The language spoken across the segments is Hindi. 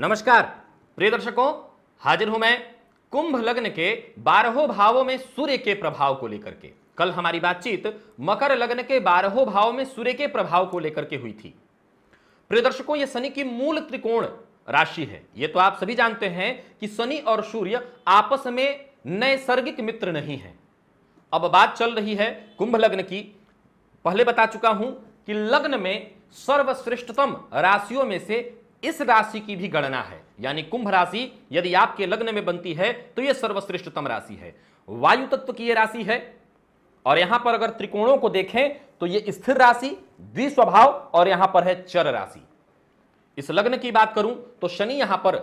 नमस्कार प्रिय दर्शकों हाजिर हूं मैं कुंभ लग्न के बारहों भावों में सूर्य के प्रभाव को लेकर के कल हमारी बातचीत मकर लग्न के बारहों भावों में सूर्य के प्रभाव को लेकर के हुई थी प्रिय दर्शकों ये शनि की मूल त्रिकोण राशि है ये तो आप सभी जानते हैं कि शनि और सूर्य आपस में नैसर्गिक मित्र नहीं है अब बात चल रही है कुंभ लग्न की पहले बता चुका हूं कि लग्न में सर्वश्रेष्ठतम राशियों में से इस राशि की भी गणना है यानी कुंभ राशि यदि आपके लग्न में बनती है तो यह सर्वश्रेष्ठतम राशि है वायु तत्व की यह राशि है और यहां पर अगर त्रिकोणों को देखें तो यह स्थिर राशि द्विस्वभाव और यहां पर है चर राशि इस लग्न की बात करूं तो शनि यहां पर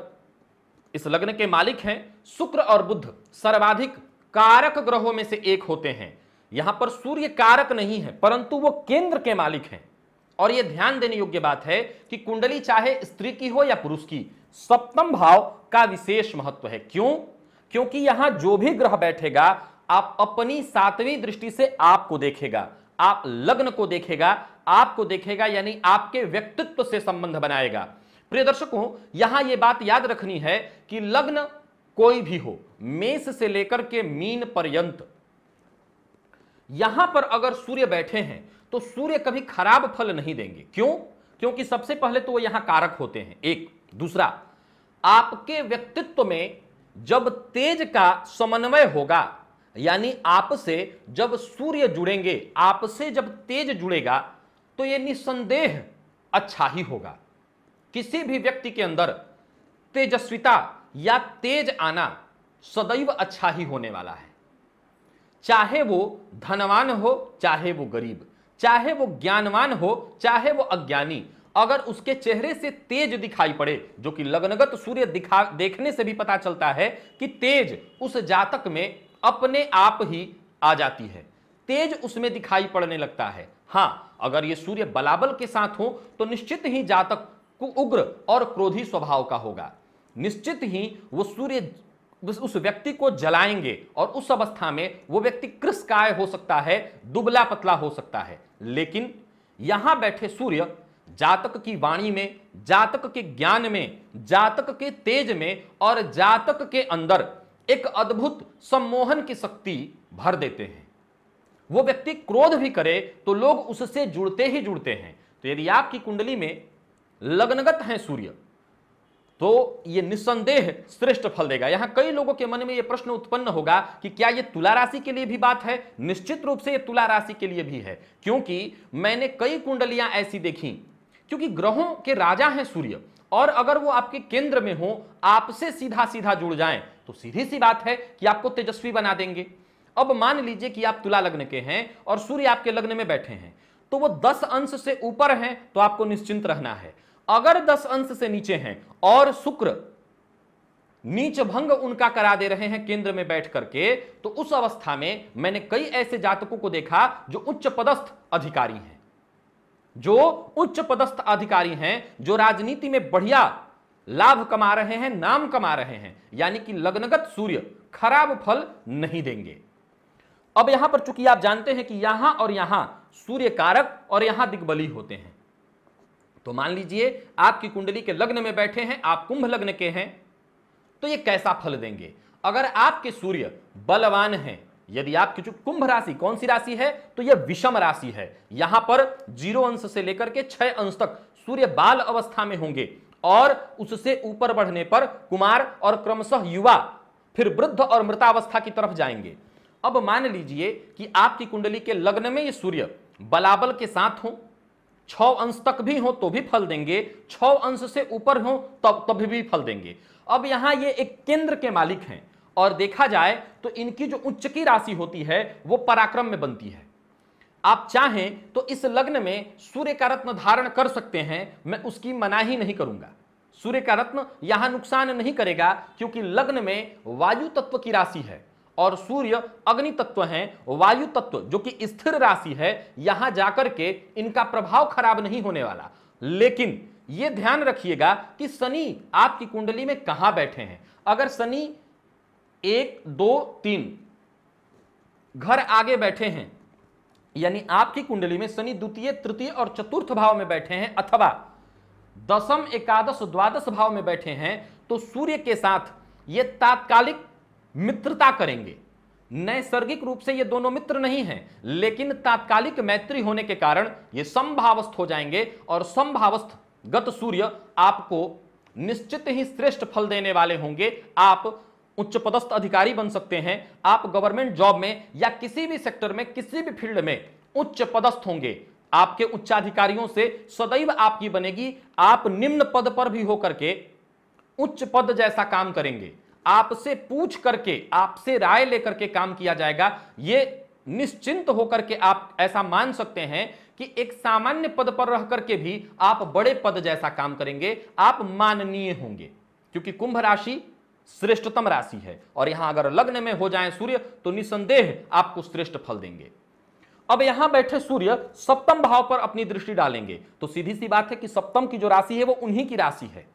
इस लग्न के मालिक हैं शुक्र और बुद्ध सर्वाधिक कारक ग्रहों में से एक होते हैं यहां पर सूर्य कारक नहीं है परंतु वो केंद्र के मालिक हैं और ये ध्यान देने योग्य बात है कि कुंडली चाहे स्त्री की हो या पुरुष की सप्तम भाव का विशेष महत्व है क्यों क्योंकि यहां जो भी ग्रह बैठेगा आप अपनी सातवीं दृष्टि से आपको देखेगा आप लग्न को देखेगा आपको देखेगा यानी आपके व्यक्तित्व से संबंध बनाएगा प्रिय दर्शकों यहां यह बात याद रखनी है कि लग्न कोई भी हो मेष से लेकर के मीन पर्यंत यहां पर अगर सूर्य बैठे हैं तो सूर्य कभी खराब फल नहीं देंगे क्यों क्योंकि सबसे पहले तो वो यहां कारक होते हैं एक दूसरा आपके व्यक्तित्व में जब तेज का समन्वय होगा यानी आपसे जब सूर्य जुड़ेंगे आपसे जब तेज जुड़ेगा तो ये निसंदेह अच्छा ही होगा किसी भी व्यक्ति के अंदर तेजस्विता या तेज आना सदैव अच्छा ही होने वाला है चाहे वो धनवान हो चाहे वो गरीब चाहे वो ज्ञानवान हो चाहे वो अज्ञानी अगर उसके चेहरे से तेज दिखाई पड़े जो कि लग्नगत सूर्य दिखा देखने से भी पता चलता है कि तेज उस जातक में अपने आप ही आ जाती है तेज उसमें दिखाई पड़ने लगता है हाँ अगर ये सूर्य बलाबल के साथ हो तो निश्चित ही जातक को उग्र और क्रोधी स्वभाव का होगा निश्चित ही वो सूर्य बस उस व्यक्ति को जलाएंगे और उस अवस्था में वो व्यक्ति कृषकाय हो सकता है दुबला पतला हो सकता है लेकिन यहां बैठे सूर्य जातक की वाणी में जातक के ज्ञान में जातक के तेज में और जातक के अंदर एक अद्भुत सम्मोहन की शक्ति भर देते हैं वो व्यक्ति क्रोध भी करे तो लोग उससे जुड़ते ही जुड़ते हैं तो यदि आपकी कुंडली में लग्नगत हैं सूर्य तो ये निसंदेह श्रेष्ठ फल देगा यहां कई लोगों के मन में ये प्रश्न उत्पन्न होगा कि क्या ये तुला राशि के लिए भी बात है निश्चित रूप से ये तुला राशि के लिए भी है क्योंकि मैंने कई कुंडलियां ऐसी देखी क्योंकि ग्रहों के राजा हैं सूर्य और अगर वो आपके केंद्र में हो आपसे सीधा सीधा जुड़ जाए तो सीधी सी बात है कि आपको तेजस्वी बना देंगे अब मान लीजिए कि आप तुला लग्न के हैं और सूर्य आपके लग्न में बैठे हैं तो वो दस अंश से ऊपर हैं तो आपको निश्चिंत रहना है अगर दस अंश से नीचे हैं और शुक्र नीच भंग उनका करा दे रहे हैं केंद्र में बैठ करके तो उस अवस्था में मैंने कई ऐसे जातकों को देखा जो उच्च पदस्थ अधिकारी हैं जो उच्च पदस्थ अधिकारी हैं जो राजनीति में बढ़िया लाभ कमा रहे हैं नाम कमा रहे हैं यानी कि लग्नगत सूर्य खराब फल नहीं देंगे अब यहां पर चूंकि आप जानते हैं कि यहां और यहां सूर्य कारक और यहां दिग्बली होते हैं तो मान लीजिए आपकी कुंडली के लग्न में बैठे हैं आप कुंभ लग्न के हैं तो ये कैसा फल देंगे अगर आपके सूर्य बलवान हैं यदि आपकी जो कुंभ राशि कौन सी राशि है तो यह विषम राशि है यहां पर जीरो अंश से लेकर के छह अंश तक सूर्य बाल अवस्था में होंगे और उससे ऊपर बढ़ने पर कुमार और क्रमशः युवा फिर वृद्ध और मृतावस्था की तरफ जाएंगे अब मान लीजिए कि आपकी कुंडली के लग्न में ये सूर्य बलाबल के साथ हों छ अंश तक भी हो तो भी फल देंगे छ अंश से ऊपर हो तब तो, तो भी फल देंगे अब यहां ये एक केंद्र के मालिक हैं और देखा जाए तो इनकी जो उच्च की राशि होती है वो पराक्रम में बनती है आप चाहें तो इस लग्न में सूर्य का रत्न धारण कर सकते हैं मैं उसकी मनाही नहीं करूंगा सूर्य का रत्न यहां नुकसान नहीं करेगा क्योंकि लग्न में वायु तत्व की राशि है और सूर्य अग्नि तत्व हैं वायु तत्व जो कि स्थिर राशि है यहां जाकर के इनका प्रभाव खराब नहीं होने वाला लेकिन यह ध्यान रखिएगा कि शनि आपकी कुंडली में कहां बैठे हैं अगर शनि एक दो तीन घर आगे बैठे हैं यानी आपकी कुंडली में शनि द्वितीय तृतीय और चतुर्थ भाव में बैठे हैं अथवा दसम एकादश द्वादश भाव में बैठे हैं तो सूर्य के साथ ये तात्कालिक मित्रता करेंगे नैसर्गिक रूप से ये दोनों मित्र नहीं हैं लेकिन तात्कालिक मैत्री होने के कारण ये संभावस्थ हो जाएंगे और संभावस्थ गत सूर्य आपको निश्चित ही श्रेष्ठ फल देने वाले होंगे आप उच्च पदस्थ अधिकारी बन सकते हैं आप गवर्नमेंट जॉब में या किसी भी सेक्टर में किसी भी फील्ड में उच्च पदस्थ होंगे आपके उच्चाधिकारियों से सदैव आपकी बनेगी आप निम्न पद पर भी होकर के उच्च पद जैसा काम करेंगे आपसे पूछ करके आपसे राय लेकर के काम किया जाएगा ये निश्चिंत होकर के आप ऐसा मान सकते हैं कि एक सामान्य पद पर रह करके भी आप बड़े पद जैसा काम करेंगे आप माननीय होंगे क्योंकि कुंभ राशि श्रेष्ठतम राशि है और यहां अगर लग्न में हो जाए सूर्य तो निसंदेह आपको श्रेष्ठ फल देंगे अब यहां बैठे सूर्य सप्तम भाव पर अपनी दृष्टि डालेंगे तो सीधी सी बात है कि सप्तम की जो राशि है वो उन्हीं की राशि है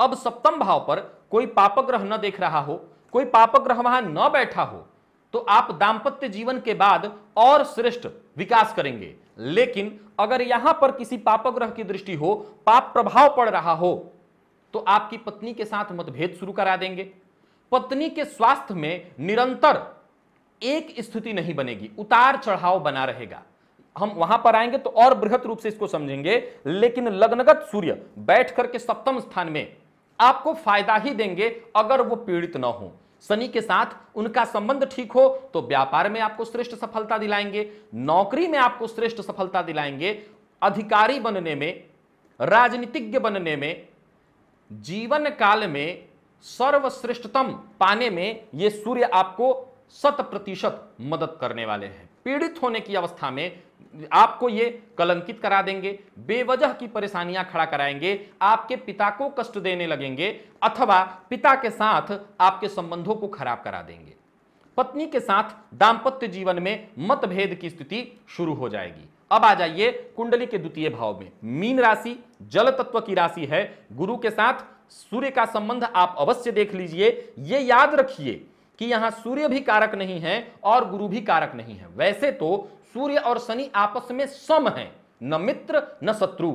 अब सप्तम भाव पर कोई पापक ग्रह न देख रहा हो कोई पापक ग्रह वहां न बैठा हो तो आप दाम्पत्य जीवन के बाद और श्रेष्ठ विकास करेंगे लेकिन अगर यहां पर किसी पापक ग्रह की दृष्टि हो पाप प्रभाव पड़ रहा हो तो आपकी पत्नी के साथ मतभेद शुरू करा देंगे पत्नी के स्वास्थ्य में निरंतर एक स्थिति नहीं बनेगी उतार चढ़ाव बना रहेगा हम वहां पर आएंगे तो और बृहद रूप से इसको समझेंगे लेकिन लग्नगत सूर्य बैठ करके सप्तम स्थान में आपको फायदा ही देंगे अगर वो पीड़ित ना हो शनि के साथ उनका संबंध ठीक हो तो व्यापार में आपको श्रेष्ठ सफलता दिलाएंगे नौकरी में आपको श्रेष्ठ सफलता दिलाएंगे अधिकारी बनने में राजनीतिज्ञ बनने में जीवन काल में सर्वश्रेष्ठतम पाने में ये सूर्य आपको शत प्रतिशत मदद करने वाले हैं पीड़ित होने की अवस्था में आपको ये कलंकित करा देंगे बेवजह की परेशानियां खड़ा कराएंगे आपके पिता को कष्ट देने लगेंगे अथवा पिता के साथ आपके संबंधों को खराब करा देंगे पत्नी के साथ दाम्पत्य जीवन में मतभेद की स्थिति शुरू हो जाएगी अब आ जाइए कुंडली के द्वितीय भाव में मीन राशि जल तत्व की राशि है गुरु के साथ सूर्य का संबंध आप अवश्य देख लीजिए यह याद रखिए कि यहां सूर्य भी कारक नहीं है और गुरु भी कारक नहीं है वैसे तो सूर्य और शनि आपस में सम हैं न मित्र न शत्रु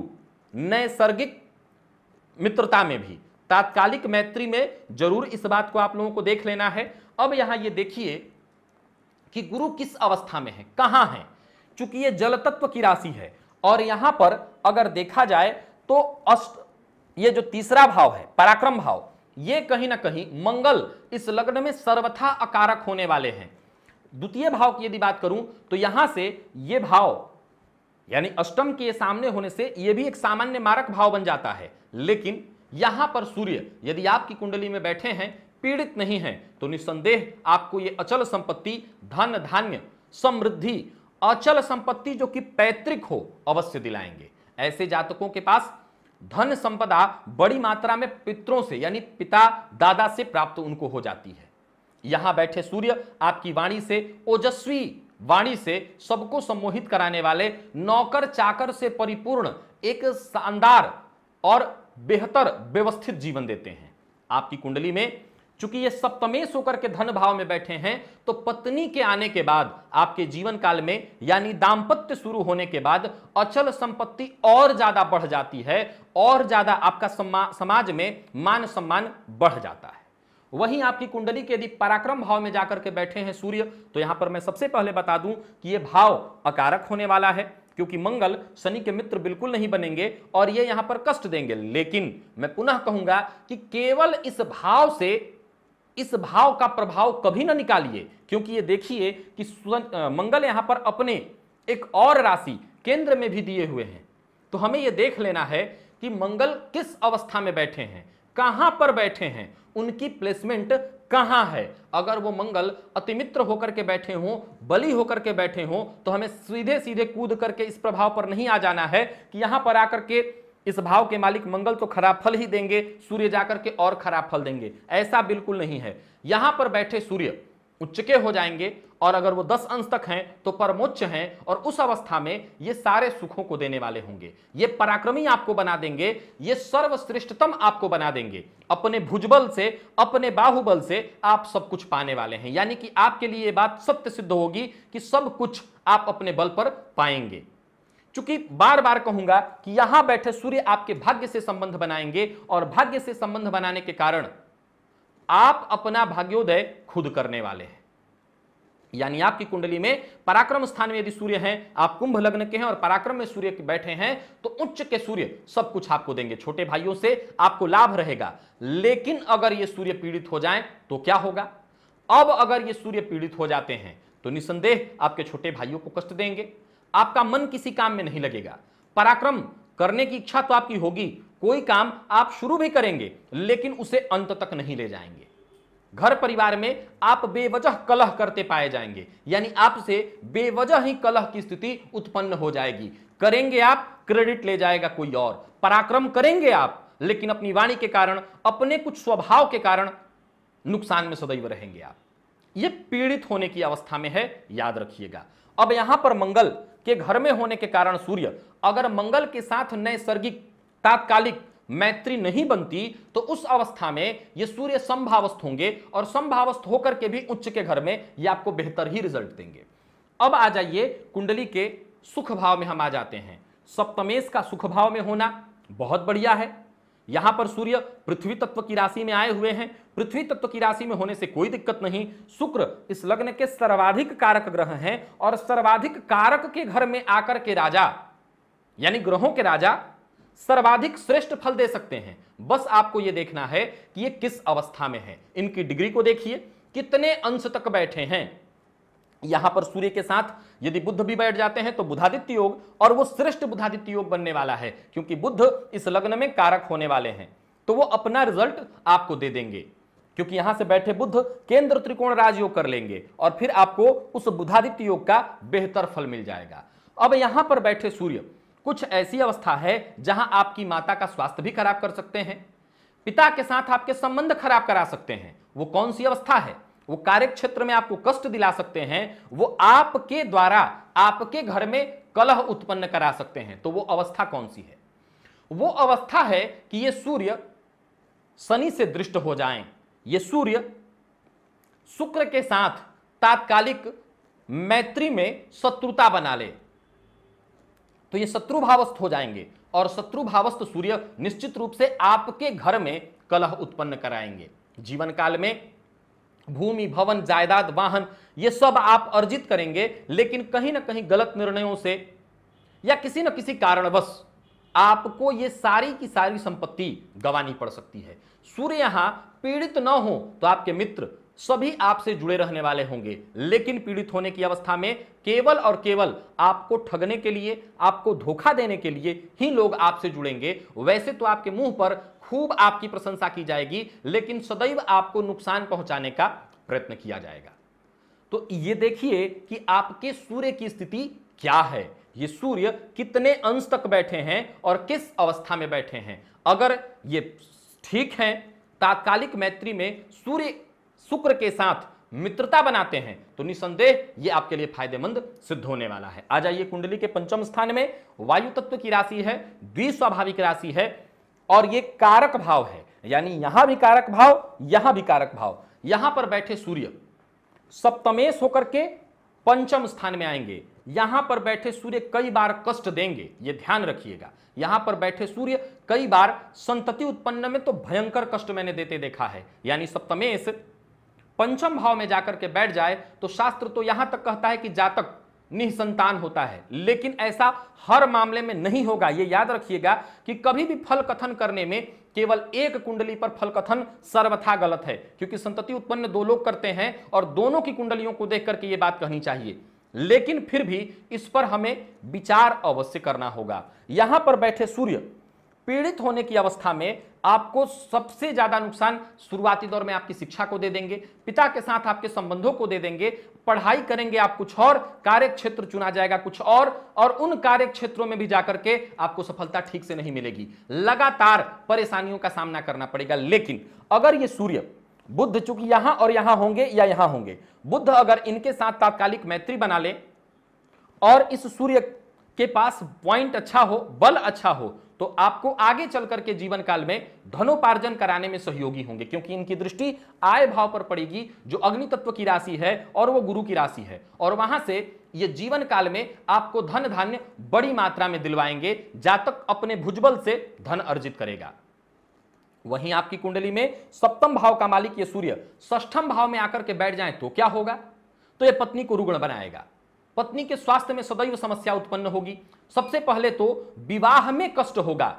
नैसर्गिक मित्रता में भी तात्कालिक मैत्री में जरूर इस बात को आप लोगों को देख लेना है अब यहां ये देखिए कि गुरु किस अवस्था में है कहाँ है चूंकि ये जल तत्व की राशि है और यहां पर अगर देखा जाए तो अष्ट ये जो तीसरा भाव है पराक्रम भाव ये कहीं ना कहीं मंगल इस लग्न में सर्वथा अकारक होने वाले हैं द्वितीय भाव की यदि बात करूं तो यहां से ये भाव यानी अष्टम के सामने होने से यह भी एक सामान्य मारक भाव बन जाता है लेकिन यहां पर सूर्य यदि आपकी कुंडली में बैठे हैं पीड़ित नहीं है तो निसंदेह आपको यह अचल संपत्ति धन धान्य समृद्धि अचल संपत्ति जो कि पैतृक हो अवश्य दिलाएंगे ऐसे जातकों के पास धन संपदा बड़ी मात्रा में पितरों से यानी पिता दादा से प्राप्त उनको हो जाती है यहां बैठे सूर्य आपकी वाणी से ओजस्वी वाणी से सबको सम्मोहित कराने वाले नौकर चाकर से परिपूर्ण एक शानदार और बेहतर व्यवस्थित जीवन देते हैं आपकी कुंडली में चूंकि ये सप्तमेश होकर के धन भाव में बैठे हैं तो पत्नी के आने के बाद आपके जीवन काल में यानी दाम्पत्य शुरू होने के बाद अचल संपत्ति और ज्यादा बढ़ जाती है और ज्यादा आपका समाज में मान सम्मान बढ़ जाता है वहीं आपकी कुंडली के यदि पराक्रम भाव में जाकर के बैठे हैं सूर्य तो यहां पर मैं सबसे पहले बता दूं कि ये भाव अकारक होने वाला है क्योंकि मंगल शनि के मित्र बिल्कुल नहीं बनेंगे और ये यहां पर कष्ट देंगे लेकिन मैं पुनः कहूंगा कि केवल इस भाव से इस भाव का प्रभाव कभी ना निकालिए क्योंकि ये देखिए कि मंगल यहां पर अपने एक और राशि केंद्र में भी दिए हुए हैं तो हमें यह देख लेना है कि मंगल किस अवस्था में बैठे हैं कहां पर बैठे हैं उनकी प्लेसमेंट कहां है अगर वो मंगल अतिमित्र होकर के बैठे हों बलि होकर के बैठे हों तो हमें सीधे सीधे कूद करके इस प्रभाव पर नहीं आ जाना है कि यहां पर आकर के इस भाव के मालिक मंगल तो खराब फल ही देंगे सूर्य जाकर के और खराब फल देंगे ऐसा बिल्कुल नहीं है यहां पर बैठे सूर्य उच्चके हो जाएंगे और अगर वो दस अंश तक हैं तो परमोच्च हैं और उस अवस्था में ये सारे सुखों को देने वाले होंगे ये पराक्रमी आपको बना देंगे ये सर्वश्रेष्ठतम आपको बना देंगे अपने भुजबल से अपने बाहुबल से आप सब कुछ पाने वाले हैं यानी कि आपके लिए ये बात सत्य सिद्ध होगी कि सब कुछ आप अपने बल पर पाएंगे चूंकि बार बार कहूंगा कि यहां बैठे सूर्य आपके भाग्य से संबंध बनाएंगे और भाग्य से संबंध बनाने के कारण आप अपना भाग्योदय खुद करने वाले हैं यानी आपकी कुंडली में पराक्रम स्थान में यदि सूर्य हैं आप कुंभ लग्न के हैं और पराक्रम में सूर्य बैठे हैं तो उच्च के सूर्य सब कुछ आपको देंगे छोटे भाइयों से आपको लाभ रहेगा लेकिन अगर ये सूर्य पीड़ित हो जाए तो क्या होगा अब अगर ये सूर्य पीड़ित हो जाते हैं तो निसंदेह आपके छोटे भाइयों को कष्ट देंगे आपका मन किसी काम में नहीं लगेगा पराक्रम करने की इच्छा तो आपकी होगी कोई काम आप शुरू भी करेंगे लेकिन उसे अंत तक नहीं ले जाएंगे घर परिवार में आप बेवजह कलह करते पाए जाएंगे यानी आपसे बेवजह ही कलह की स्थिति उत्पन्न हो जाएगी करेंगे आप क्रेडिट ले जाएगा कोई और पराक्रम करेंगे आप लेकिन अपनी वाणी के कारण अपने कुछ स्वभाव के कारण नुकसान में सदैव रहेंगे आप ये पीड़ित होने की अवस्था में है याद रखिएगा अब यहां पर मंगल के घर में होने के कारण सूर्य अगर मंगल के साथ नैसर्गिक तात्कालिक मैत्री नहीं बनती तो उस अवस्था में ये सूर्य संभावस्थ होंगे और संभावस्थ होकर के भी उच्च के घर में ये आपको बेहतर ही रिजल्ट देंगे अब आ जाइए कुंडली के सुख भाव में हम आ जाते हैं सप्तमेश का सुख भाव में होना बहुत बढ़िया है यहां पर सूर्य पृथ्वी तत्व की राशि में आए हुए हैं पृथ्वी तत्व की राशि में होने से कोई दिक्कत नहीं शुक्र इस लग्न के सर्वाधिक कारक ग्रह हैं और सर्वाधिक कारक के घर में आकर के राजा यानी ग्रहों के राजा सर्वाधिक श्रेष्ठ फल दे सकते हैं बस आपको यह देखना है कि ये किस अवस्था में है इनकी डिग्री को देखिए कितने अंश तक बैठे हैं यहां पर सूर्य के साथ यदि बुद्ध भी बैठ जाते हैं तो बुधादित्य योग और वो श्रेष्ठ बुधादित्य योग बनने वाला है क्योंकि बुद्ध इस लग्न में कारक होने वाले हैं तो वो अपना रिजल्ट आपको दे देंगे क्योंकि यहां से बैठे बुद्ध केंद्र त्रिकोण राजयोग कर लेंगे और फिर आपको उस बुधादित्य योग का बेहतर फल मिल जाएगा अब यहां पर बैठे सूर्य कुछ ऐसी अवस्था है जहां आपकी माता का स्वास्थ्य भी खराब कर सकते हैं पिता के साथ आपके संबंध खराब करा सकते हैं वो कौन सी अवस्था है वो कार्य क्षेत्र में आपको कष्ट दिला सकते हैं वो आपके द्वारा आपके घर में कलह उत्पन्न करा सकते हैं तो वो अवस्था कौन सी है वो अवस्था है कि ये सूर्य शनि से दृष्ट हो जाएं ये सूर्य शुक्र के साथ तात्कालिक मैत्री में शत्रुता बना ले तो ये शत्रु भावस्थ हो जाएंगे और शत्रु भावस्थ सूर्य निश्चित रूप से आपके घर में कलह उत्पन्न कराएंगे जीवन काल में भूमि भवन जायदाद वाहन ये सब आप अर्जित करेंगे लेकिन कहीं ना कहीं गलत निर्णयों से या किसी न किसी कारणवश आपको ये सारी की सारी संपत्ति गवानी पड़ सकती है सूर्य यहां पीड़ित न हो तो आपके मित्र सभी आपसे जुड़े रहने वाले होंगे लेकिन पीड़ित होने की अवस्था में केवल और केवल आपको ठगने के लिए आपको धोखा देने के लिए ही लोग आपसे जुड़ेंगे वैसे तो आपके मुंह पर खूब आपकी प्रशंसा की जाएगी लेकिन सदैव आपको नुकसान पहुंचाने का प्रयत्न किया जाएगा तो ये देखिए कि आपके सूर्य की स्थिति क्या है ये सूर्य कितने अंश तक बैठे हैं और किस अवस्था में बैठे हैं अगर ये ठीक है तात्कालिक मैत्री में सूर्य शुक्र के साथ मित्रता बनाते हैं तो निसंदेह ये आपके लिए फायदेमंद सिद्ध होने वाला है आ जाइए कुंडली के पंचम स्थान में वायु तत्व की राशि है द्विस्वाभाविक राशि है और ये कारक भाव है यानी यहां भी कारक भाव यहां भी कारक भाव यहां पर बैठे सूर्य सप्तमेश होकर के पंचम स्थान में आएंगे यहां पर बैठे सूर्य कई बार कष्ट देंगे ये ध्यान रखिएगा यहां पर बैठे सूर्य कई बार संतति उत्पन्न में तो भयंकर कष्ट मैंने देते देखा है यानी सप्तमेश पंचम भाव में जाकर के बैठ जाए तो शास्त्र तो यहां तक कहता है कि जातक निसंतान होता है लेकिन ऐसा हर मामले में नहीं होगा यह याद रखिएगा कि कभी भी फल कथन करने में केवल एक कुंडली पर फल कथन सर्वथा गलत है क्योंकि संतति उत्पन्न दो लोग करते हैं और दोनों की कुंडलियों को देख करके ये बात कहनी चाहिए लेकिन फिर भी इस पर हमें विचार अवश्य करना होगा यहां पर बैठे सूर्य पीड़ित होने की अवस्था में आपको सबसे ज्यादा नुकसान शुरुआती दौर में आपकी शिक्षा को दे देंगे पिता के साथ आपके संबंधों को दे देंगे पढ़ाई करेंगे आप कुछ और कार्य क्षेत्र चुना जाएगा कुछ और और उन कार्य क्षेत्रों में भी जाकर के आपको सफलता ठीक से नहीं मिलेगी लगातार परेशानियों का सामना करना पड़ेगा लेकिन अगर ये सूर्य बुद्ध चूंकि यहां और यहां होंगे या यहां होंगे बुद्ध अगर इनके साथ तात्कालिक मैत्री बना ले और इस सूर्य के पास पॉइंट अच्छा हो बल अच्छा हो तो आपको आगे चल करके जीवन काल में धनोपार्जन कराने में सहयोगी होंगे क्योंकि इनकी दृष्टि आय भाव पर पड़ेगी जो अग्नि तत्व की राशि है और वो गुरु की राशि है और वहां से ये जीवन काल में आपको धन धान्य बड़ी मात्रा में दिलवाएंगे जातक अपने भुजबल से धन अर्जित करेगा वहीं आपकी कुंडली में सप्तम भाव का मालिक ये सूर्य ष्ठम भाव में आकर के बैठ जाए तो क्या होगा तो ये पत्नी को रुग्ण बनाएगा पत्नी के स्वास्थ्य में सदैव समस्या उत्पन्न होगी सबसे पहले तो विवाह में कष्ट होगा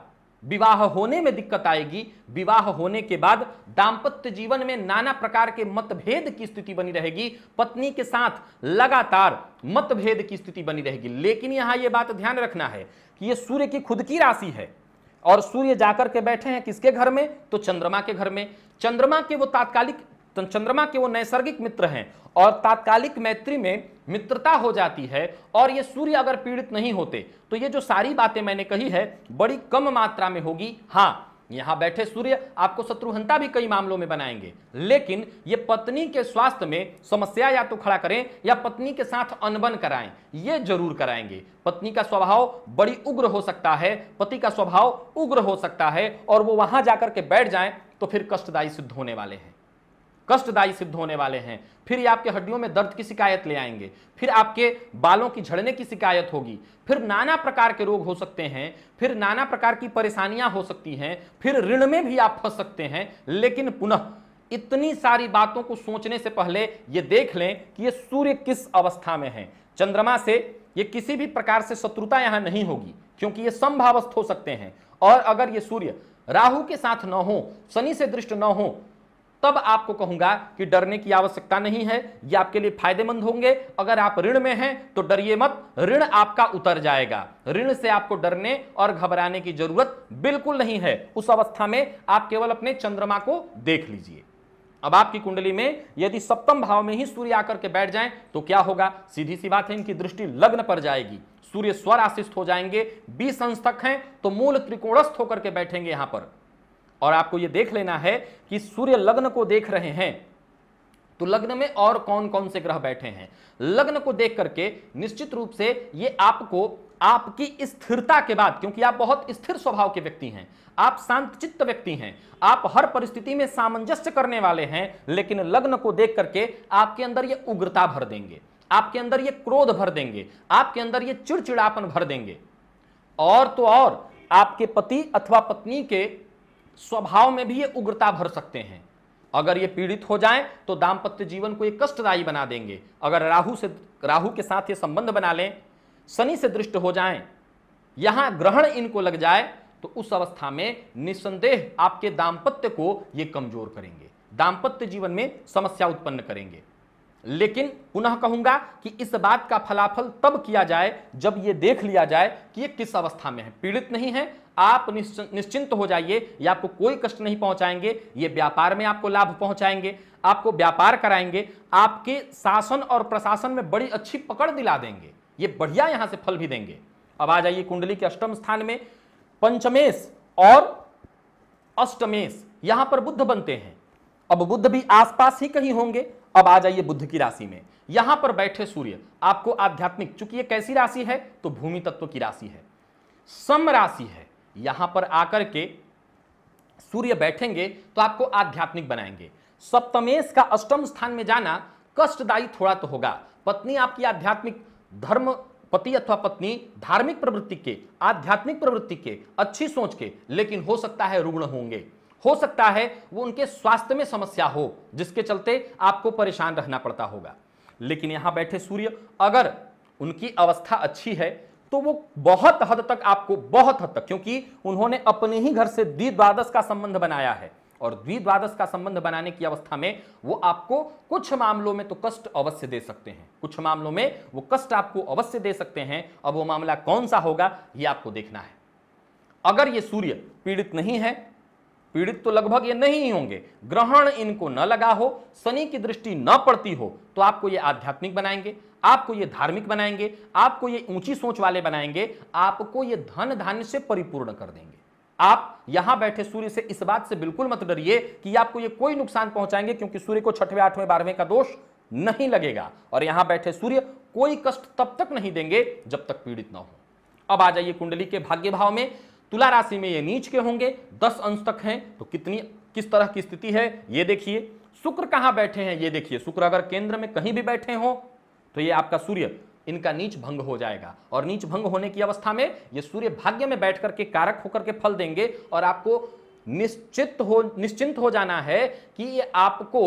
विवाह होने में दिक्कत आएगी विवाह होने के बाद दाम्पत्य जीवन में नाना प्रकार के मतभेद की स्थिति बनी रहेगी पत्नी के साथ लगातार मतभेद की स्थिति बनी रहेगी लेकिन यहां यह बात ध्यान रखना है कि यह सूर्य की खुद की राशि है और सूर्य जाकर के बैठे हैं किसके घर में तो चंद्रमा के घर में चंद्रमा के वो तात्कालिक तो चंद्रमा के वो नैसर्गिक मित्र हैं और तात्कालिक मैत्री में मित्रता हो जाती है और ये सूर्य अगर पीड़ित नहीं होते तो ये जो सारी बातें मैंने कही है बड़ी कम मात्रा में होगी हाँ यहाँ बैठे सूर्य आपको शत्रुहंता भी कई मामलों में बनाएंगे लेकिन ये पत्नी के स्वास्थ्य में समस्या या तो खड़ा करें या पत्नी के साथ अनबन कराएं ये जरूर कराएंगे पत्नी का स्वभाव बड़ी उग्र हो सकता है पति का स्वभाव उग्र हो सकता है और वो वहां जाकर के बैठ जाएं तो फिर कष्टदायी सिद्ध होने वाले हैं कष्टदायी सिद्ध होने वाले हैं फिर ये आपके हड्डियों में दर्द की शिकायत ले आएंगे फिर आपके बालों की झड़ने की शिकायत होगी फिर नाना प्रकार के रोग हो सकते हैं फिर नाना प्रकार की परेशानियां हो सकती हैं फिर ऋण में भी आप फंस सकते हैं लेकिन पुनः इतनी सारी बातों को सोचने से पहले ये देख लें कि ये सूर्य किस अवस्था में है चंद्रमा से ये किसी भी प्रकार से शत्रुता यहां नहीं होगी क्योंकि ये संभावस्थ हो सकते हैं और अगर ये सूर्य राहु के साथ न हो शनि से दृष्ट न हो तब आपको कहूंगा कि डरने की आवश्यकता नहीं है ये आपके लिए फायदेमंद होंगे अगर आप ऋण में हैं तो डरिए मत ऋण आपका उतर जाएगा ऋण से आपको डरने और घबराने की जरूरत बिल्कुल नहीं है उस अवस्था में आप केवल अपने चंद्रमा को देख लीजिए अब आपकी कुंडली में यदि सप्तम भाव में ही सूर्य आकर के बैठ जाए तो क्या होगा सीधी सी बात है इनकी दृष्टि लग्न पर जाएगी सूर्य स्वर आशिष्ट हो जाएंगे बीस अंश तक हैं तो मूल त्रिकोणस्थ होकर के बैठेंगे यहां पर और आपको यह देख लेना है कि सूर्य लग्न को देख रहे हैं तो लग्न में और कौन कौन से ग्रह बैठे हैं लग्न को देख करके निश्चित रूप से ये आपको आपकी स्थिरता के बाद क्योंकि आप बहुत स्थिर स्वभाव के व्यक्ति हैं आप शांत चित्त व्यक्ति हैं आप हर परिस्थिति में सामंजस्य करने वाले हैं लेकिन लग्न को देख करके आपके अंदर ये उग्रता भर देंगे आपके अंदर ये क्रोध भर देंगे आपके अंदर ये चिड़चिड़ापन भर देंगे और तो और आपके पति अथवा पत्नी के स्वभाव में भी ये उग्रता भर सकते हैं अगर ये पीड़ित हो जाएं तो दाम्पत्य जीवन को ये कष्टदायी बना देंगे अगर राहु से राहु के साथ ये संबंध बना लें शनि से दृष्ट हो जाएं यहाँ ग्रहण इनको लग जाए तो उस अवस्था में निसंदेह आपके दाम्पत्य को ये कमजोर करेंगे दाम्पत्य जीवन में समस्या उत्पन्न करेंगे लेकिन पुनः कहूंगा कि इस बात का फलाफल तब किया जाए जब ये देख लिया जाए कि ये किस अवस्था में है पीड़ित नहीं है आप निश्चिंत हो जाइए ये आपको कोई कष्ट नहीं पहुंचाएंगे ये व्यापार में आपको लाभ पहुंचाएंगे आपको व्यापार कराएंगे आपके शासन और प्रशासन में बड़ी अच्छी पकड़ दिला देंगे ये बढ़िया यहां से फल भी देंगे अब आ जाइए कुंडली के अष्टम स्थान में पंचमेश और अष्टमेश यहां पर बुद्ध बनते हैं अब बुद्ध भी आसपास ही कहीं होंगे अब आ जाइए बुद्ध की राशि में यहां पर बैठे सूर्य आपको आध्यात्मिक चूंकि ये कैसी राशि है तो भूमि तत्व की राशि है सम राशि है यहां पर आकर के सूर्य बैठेंगे तो आपको आध्यात्मिक बनाएंगे सप्तमेश का अष्टम स्थान में जाना कष्टदायी थोड़ा तो होगा पत्नी आपकी आध्यात्मिक धर्म पति अथवा पत्नी धार्मिक प्रवृत्ति के आध्यात्मिक प्रवृत्ति के अच्छी सोच के लेकिन हो सकता है रुग्ण होंगे हो सकता है वो उनके स्वास्थ्य में समस्या हो जिसके चलते आपको परेशान रहना पड़ता होगा लेकिन यहां बैठे सूर्य अगर उनकी अवस्था अच्छी है तो वो बहुत हद तक आपको बहुत हद तक क्योंकि उन्होंने अपने ही घर से द्विद्वादश का संबंध बनाया है और द्विद्वादश का संबंध बनाने की अवस्था में वो आपको कुछ मामलों में तो कष्ट अवश्य दे सकते हैं कुछ मामलों में वो कष्ट आपको अवश्य दे सकते हैं अब वो मामला कौन सा होगा ये आपको देखना है अगर ये सूर्य पीड़ित नहीं है पीड़ित तो लगभग ये नहीं होंगे ग्रहण इनको न लगा हो शनि की दृष्टि न पड़ती हो तो आपको ये आध्यात्मिक बनाएंगे आपको ये धार्मिक बनाएंगे आपको ये ऊंची सोच वाले बनाएंगे आपको ये धन धान्य से परिपूर्ण कर देंगे आप यहां बैठे सूर्य से इस बात से बिल्कुल मत डरिए कि आपको ये कोई नुकसान पहुंचाएंगे क्योंकि सूर्य को छठवें आठवें बारहवें का दोष नहीं लगेगा और यहां बैठे सूर्य कोई कष्ट तब तक नहीं देंगे जब तक पीड़ित ना हो अब आ जाइए कुंडली के भाग्य भाव में तुला राशि में ये नीच के होंगे दस अंश तक हैं तो कितनी किस तरह की स्थिति है ये देखिए शुक्र कहाँ बैठे हैं ये देखिए शुक्र अगर केंद्र में कहीं भी बैठे हों तो ये आपका सूर्य इनका नीच भंग हो जाएगा और नीच भंग होने की अवस्था में ये सूर्य भाग्य में बैठ करके कारक होकर के फल देंगे और आपको निश्चित हो निश्चिंत हो जाना है कि ये आपको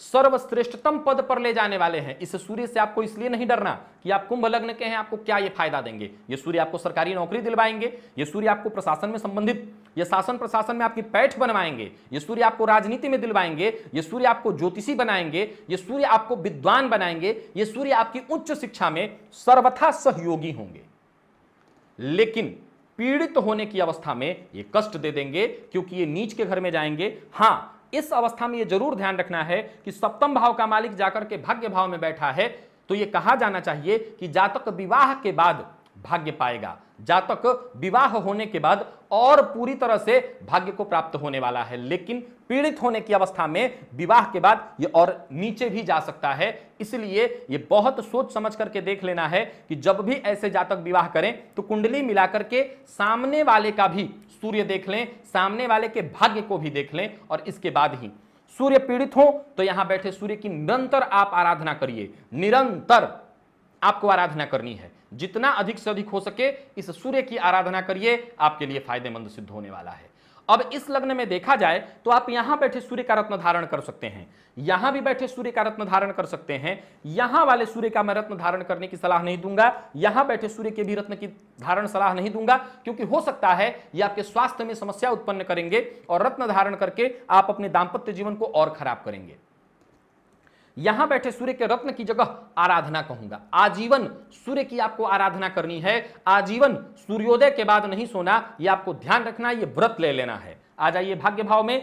सर्वश्रेष्ठतम पद पर ले जाने वाले हैं इस सूर्य से आपको इसलिए नहीं डरना कि आप कुंभ लग्न के हैं आपको क्या ये फायदा देंगे ये सूर्य आपको सरकारी नौकरी दिलवाएंगे ये सूर्य आपको प्रशासन में संबंधित ये शासन प्रशासन में आपकी पैठ बनवाएंगे ये सूर्य आपको राजनीति में दिलवाएंगे ये सूर्य आपको ज्योतिषी बनाएंगे ये सूर्य आपको विद्वान बनाएंगे ये सूर्य आपकी उच्च शिक्षा में सर्वथा सहयोगी होंगे लेकिन पीड़ित होने की अवस्था में ये कष्ट दे देंगे क्योंकि ये नीच के घर में जाएंगे हाँ इस अवस्था में यह जरूर ध्यान रखना है कि सप्तम भाव का मालिक जाकर के भाग्य भाव में बैठा है तो यह कहा जाना चाहिए कि जातक विवाह के बाद भाग्य पाएगा जातक विवाह होने के बाद और पूरी तरह से भाग्य को प्राप्त होने वाला है लेकिन पीड़ित होने की अवस्था में विवाह के बाद ये और नीचे भी जा सकता है इसलिए ये बहुत सोच समझ करके देख लेना है कि जब भी ऐसे जातक विवाह करें तो कुंडली मिलाकर के सामने वाले का भी सूर्य देख लें सामने वाले के भाग्य को भी देख लें और इसके बाद ही सूर्य पीड़ित हो तो यहां बैठे सूर्य की निरंतर आप आराधना करिए निरंतर आपको आराधना करनी है जितना अधिक से अधिक हो सके इस सूर्य की आराधना करिए आपके लिए फायदेमंद सिद्ध होने वाला है अब इस लग्न में देखा जाए तो आप यहां बैठे सूर्य का रत्न धारण कर सकते हैं यहां भी बैठे सूर्य का रत्न धारण कर सकते हैं यहां वाले सूर्य का मैं रत्न धारण करने की सलाह नहीं दूंगा यहां बैठे सूर्य के भी रत्न की धारण सलाह नहीं दूंगा क्योंकि हो सकता है ये आपके स्वास्थ्य में समस्या उत्पन्न करेंगे और रत्न धारण करके आप अपने दाम्पत्य जीवन को और खराब करेंगे यहां बैठे सूर्य के रत्न की जगह आराधना कहूंगा आजीवन सूर्य की आपको आराधना करनी है आजीवन सूर्योदय के बाद नहीं सोना यह आपको ध्यान रखना यह व्रत ले लेना है आ जाइए भाग्य भाव में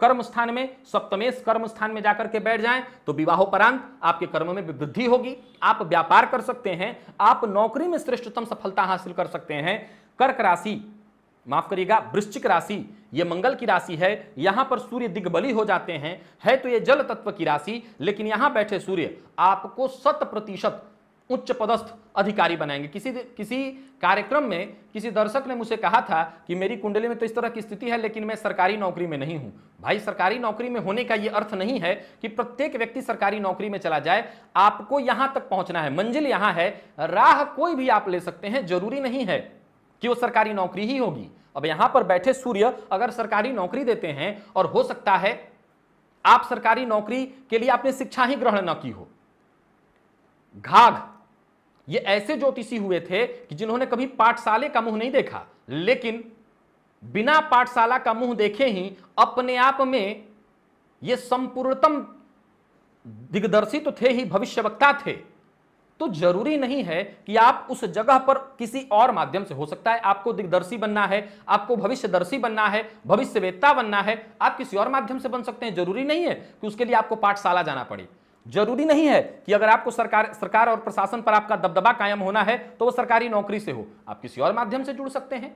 कर्म स्थान में सप्तमेश कर्म स्थान में जाकर के बैठ जाएं तो विवाहोपरांत आपके कर्म में वृद्धि होगी आप व्यापार कर सकते हैं आप नौकरी में श्रेष्ठतम सफलता हासिल कर सकते हैं कर्क राशि माफ करिएगा वृश्चिक राशि ये मंगल की राशि है यहाँ पर सूर्य दिग्बली हो जाते हैं है तो ये जल तत्व की राशि लेकिन यहाँ बैठे सूर्य आपको शत प्रतिशत उच्च पदस्थ अधिकारी बनाएंगे किसी किसी कार्यक्रम में किसी दर्शक ने मुझसे कहा था कि मेरी कुंडली में तो इस तरह की स्थिति है लेकिन मैं सरकारी नौकरी में नहीं हूं भाई सरकारी नौकरी में होने का यह अर्थ नहीं है कि प्रत्येक व्यक्ति सरकारी नौकरी में चला जाए आपको यहां तक पहुंचना है मंजिल यहां है राह कोई भी आप ले सकते हैं जरूरी नहीं है कि वो सरकारी नौकरी ही होगी अब यहां पर बैठे सूर्य अगर सरकारी नौकरी देते हैं और हो सकता है आप सरकारी नौकरी के लिए आपने शिक्षा ही ग्रहण न की हो घाघ ये ऐसे ज्योतिषी हुए थे कि जिन्होंने कभी पाठशाले का मुंह नहीं देखा लेकिन बिना पाठशाला का मुंह देखे ही अपने आप में ये संपूर्णतम दिग्दर्शित तो थे ही भविष्यवक्ता थे तो जरूरी नहीं है कि आप उस जगह पर किसी और माध्यम से हो सकता है आपको दिग्दर्शी बनना है आपको भविष्यदर्शी बनना है भविष्यवेत्ता बनना है आप किसी और माध्यम से बन सकते हैं जरूरी नहीं है कि उसके लिए आपको पाठशाला जाना पड़े जरूरी नहीं है कि अगर आपको सरकार सरकार और प्रशासन पर आपका दबदबा कायम होना है तो वो सरकारी नौकरी से हो आप किसी और माध्यम से जुड़ सकते हैं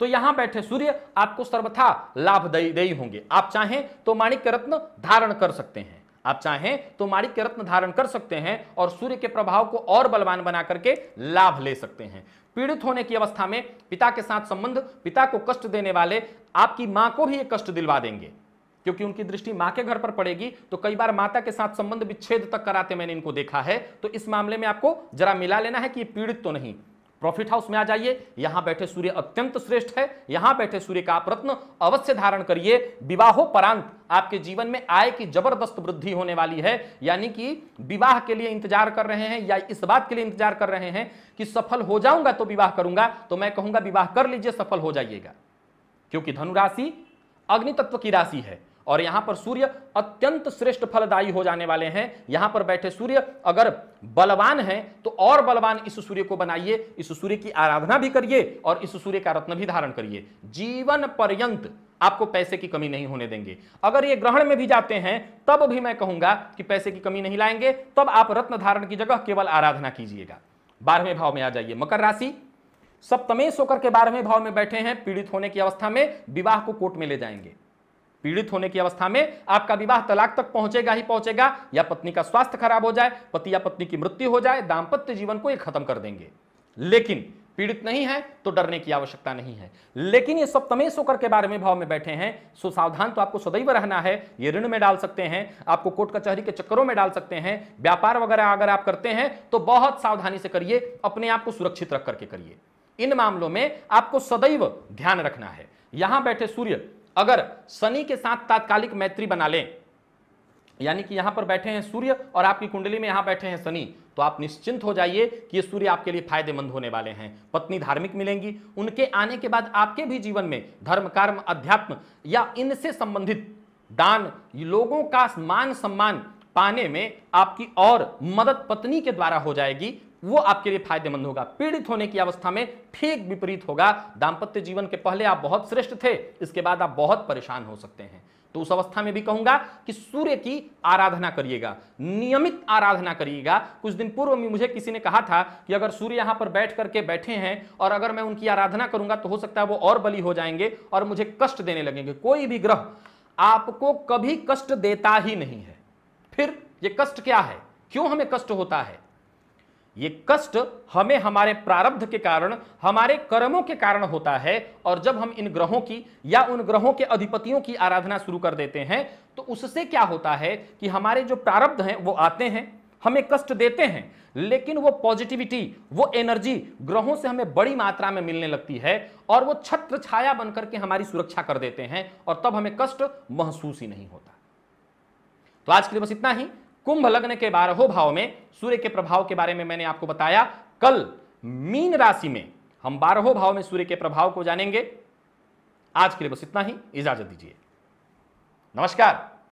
तो यहां बैठे सूर्य आपको सर्वथा लाभदायी होंगे आप चाहें तो माणिक्य रत्न धारण कर सकते हैं आप चाहें तो माणिक के रत्न धारण कर सकते हैं और सूर्य के प्रभाव को और बलवान बना करके लाभ ले सकते हैं पीड़ित होने की अवस्था में पिता के साथ संबंध पिता को कष्ट देने वाले आपकी मां को भी ये कष्ट दिलवा देंगे क्योंकि उनकी दृष्टि मां के घर पर पड़ेगी तो कई बार माता के साथ संबंध विच्छेद तक कराते मैंने इनको देखा है तो इस मामले में आपको जरा मिला लेना है कि पीड़ित तो नहीं प्रॉफिट हाउस में आ जाइए यहां बैठे सूर्य अत्यंत श्रेष्ठ है यहां बैठे सूर्य का आप रत्न अवश्य धारण करिए विवाहोपरांत आपके जीवन में आय की जबरदस्त वृद्धि होने वाली है यानी कि विवाह के लिए इंतजार कर रहे हैं या इस बात के लिए इंतजार कर रहे हैं कि सफल हो जाऊंगा तो विवाह करूंगा तो मैं कहूंगा विवाह कर लीजिए सफल हो जाइएगा क्योंकि धनुराशि अग्नि तत्व की राशि है और यहां पर सूर्य अत्यंत श्रेष्ठ फलदायी हो जाने वाले हैं यहां पर बैठे सूर्य अगर बलवान हैं तो और बलवान इस सूर्य को बनाइए इस सूर्य की आराधना भी करिए और इस सूर्य का रत्न भी धारण करिए जीवन पर्यंत आपको पैसे की कमी नहीं होने देंगे अगर ये ग्रहण में भी जाते हैं तब भी मैं कहूंगा कि पैसे की कमी नहीं लाएंगे तब आप रत्न धारण की जगह केवल आराधना कीजिएगा बारहवें भाव में आ जाइए मकर राशि सप्तमेश होकर के बारहवें भाव में बैठे हैं पीड़ित होने की अवस्था में विवाह को कोर्ट में ले जाएंगे पीड़ित होने की अवस्था में आपका विवाह तलाक तक पहुंचेगा ही पहुंचेगा या पत्नी का स्वास्थ्य खराब हो जाए पति या पत्नी की मृत्यु हो जाए दाम्पत्य जीवन को ये खत्म कर देंगे लेकिन पीड़ित नहीं है तो डरने की आवश्यकता नहीं है लेकिन ये सप्तमेश होकर के बारे में भाव में बैठे हैं सुसावधान सावधान तो आपको सदैव रहना है ये ऋण में डाल सकते हैं आपको कोर्ट कचहरी के चक्करों में डाल सकते हैं व्यापार वगैरह अगर आप करते हैं तो बहुत सावधानी से करिए अपने आप को सुरक्षित रख करके करिए इन मामलों में आपको सदैव ध्यान रखना है यहां बैठे सूर्य अगर शनि के साथ तात्कालिक मैत्री बना लें यानी कि यहां पर बैठे हैं सूर्य और आपकी कुंडली में यहां बैठे हैं शनि तो आप निश्चिंत हो जाइए कि ये सूर्य आपके लिए फायदेमंद होने वाले हैं पत्नी धार्मिक मिलेंगी उनके आने के बाद आपके भी जीवन में धर्म कर्म अध्यात्म या इनसे संबंधित दान लोगों का मान सम्मान पाने में आपकी और मदद पत्नी के द्वारा हो जाएगी वो आपके लिए फायदेमंद होगा पीड़ित होने की अवस्था में ठीक विपरीत होगा दाम्पत्य जीवन के पहले आप बहुत श्रेष्ठ थे इसके बाद आप बहुत परेशान हो सकते हैं तो उस अवस्था में भी कहूंगा कि सूर्य की आराधना करिएगा नियमित आराधना करिएगा कुछ दिन पूर्व में मुझे किसी ने कहा था कि अगर सूर्य यहां पर बैठ करके बैठे हैं और अगर मैं उनकी आराधना करूंगा तो हो सकता है वो और बली हो जाएंगे और मुझे कष्ट देने लगेंगे कोई भी ग्रह आपको कभी कष्ट देता ही नहीं है फिर ये कष्ट क्या है क्यों हमें कष्ट होता है ये कष्ट हमें हमारे प्रारब्ध के कारण हमारे कर्मों के कारण होता है और जब हम इन ग्रहों की या उन ग्रहों के अधिपतियों की आराधना शुरू कर देते हैं तो उससे क्या होता है कि हमारे जो प्रारब्ध हैं वो आते हैं हमें कष्ट देते हैं लेकिन वो पॉजिटिविटी वो एनर्जी ग्रहों से हमें बड़ी मात्रा में मिलने लगती है और वो छत्र छाया बनकर के हमारी सुरक्षा कर देते हैं और तब हमें कष्ट महसूस ही नहीं होता तो आज के लिए बस इतना ही कुंभ लग्न के बारहों भाव में सूर्य के प्रभाव के बारे में मैंने आपको बताया कल मीन राशि में हम बारहों भाव में सूर्य के प्रभाव को जानेंगे आज के लिए बस इतना ही इजाजत दीजिए नमस्कार